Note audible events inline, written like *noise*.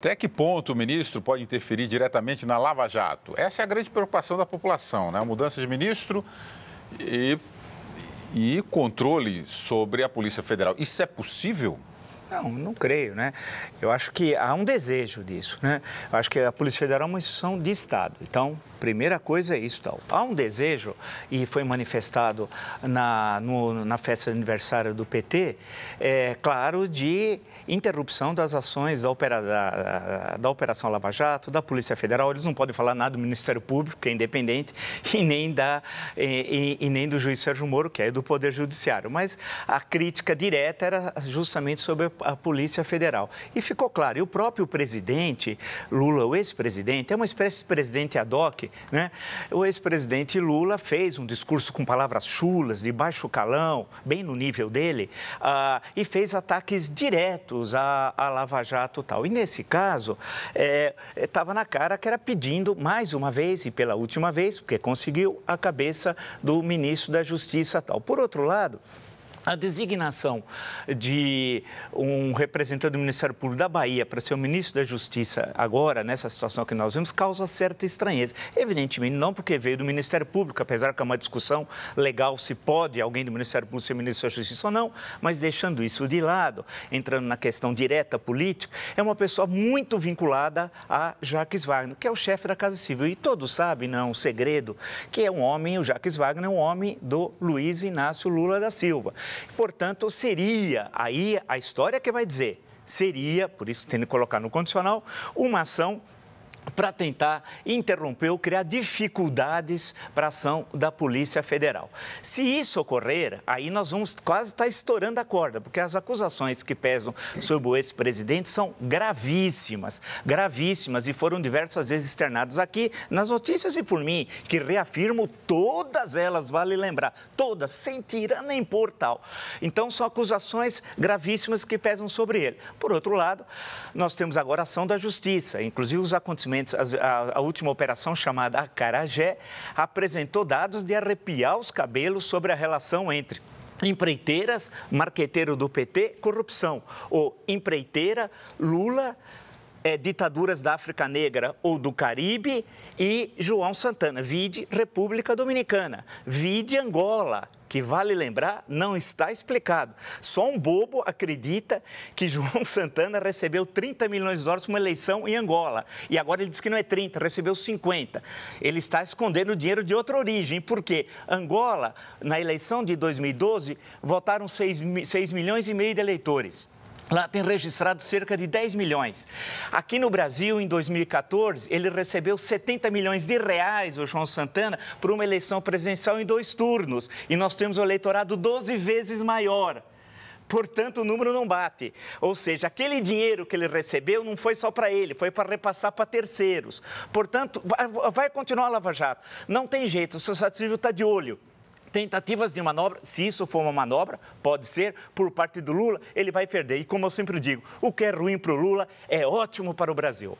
Até que ponto o ministro pode interferir diretamente na Lava Jato? Essa é a grande preocupação da população, né? A mudança de ministro e, e controle sobre a Polícia Federal. Isso é possível? Não, não creio, né? Eu acho que há um desejo disso, né? Eu acho que a Polícia Federal é uma instituição de Estado. Então, primeira coisa é isso, tal. Há um desejo, e foi manifestado na, no, na festa de aniversário do PT, é claro, de interrupção das ações da, opera, da, da Operação Lava Jato, da Polícia Federal. Eles não podem falar nada do Ministério Público, que é independente, *laughs* e nem, da, e, e, e nem do juiz Sérgio Moro, que é do Poder Judiciário. Mas a crítica direta era justamente sobre a a Polícia Federal. E ficou claro, e o próprio presidente Lula, o ex-presidente, é uma espécie de presidente ad hoc, né? O ex-presidente Lula fez um discurso com palavras chulas, de baixo calão, bem no nível dele, ah, e fez ataques diretos à, à Lava Jato tal. E nesse caso, estava é, é na cara que era pedindo, mais uma vez e pela última vez, porque conseguiu, a cabeça do ministro da Justiça tal. Por outro lado, a designação de um representante do Ministério Público da Bahia para ser o ministro da Justiça agora, nessa situação que nós vemos, causa certa estranheza. Evidentemente, não porque veio do Ministério Público, apesar que é uma discussão legal se pode alguém do Ministério Público ser ministro da Justiça ou não, mas deixando isso de lado, entrando na questão direta política, é uma pessoa muito vinculada a Jacques Wagner, que é o chefe da Casa Civil. E todos sabem, não é um segredo, que é um homem, o Jacques Wagner é um homem do Luiz Inácio Lula da Silva. Portanto, seria aí a história que vai dizer seria, por isso tem que colocar no condicional, uma ação para tentar interromper ou criar dificuldades para a ação da Polícia Federal. Se isso ocorrer, aí nós vamos quase estar tá estourando a corda, porque as acusações que pesam sobre o ex-presidente são gravíssimas, gravíssimas, e foram diversas vezes externadas aqui nas notícias e por mim, que reafirmo todas elas, vale lembrar, todas, sem tirar nem pôr tal. Então, são acusações gravíssimas que pesam sobre ele. Por outro lado, nós temos agora a ação da Justiça, inclusive os acontecimentos a, a última operação chamada Carajé apresentou dados de arrepiar os cabelos sobre a relação entre empreiteiras, marqueteiro do PT, corrupção. Ou empreiteira, Lula, é, ditaduras da África Negra ou do Caribe e João Santana. Vide República Dominicana, vide Angola, que vale lembrar, não está explicado. Só um bobo acredita que João *laughs* Santana recebeu 30 milhões de dólares para uma eleição em Angola. E agora ele diz que não é 30, recebeu 50. Ele está escondendo dinheiro de outra origem, porque Angola, na eleição de 2012, votaram 6, 6 milhões e meio de eleitores. Lá tem registrado cerca de 10 milhões. Aqui no Brasil, em 2014, ele recebeu 70 milhões de reais, o João Santana, por uma eleição presidencial em dois turnos. E nós temos o um eleitorado 12 vezes maior portanto o número não bate. Ou seja, aquele dinheiro que ele recebeu não foi só para ele, foi para repassar para terceiros. Portanto, vai, vai continuar a Lava Jato. Não tem jeito, o sociedade civil está de olho tentativas de manobra, se isso for uma manobra, pode ser, por parte do Lula, ele vai perder. E como eu sempre digo, o que é ruim para o Lula é ótimo para o Brasil.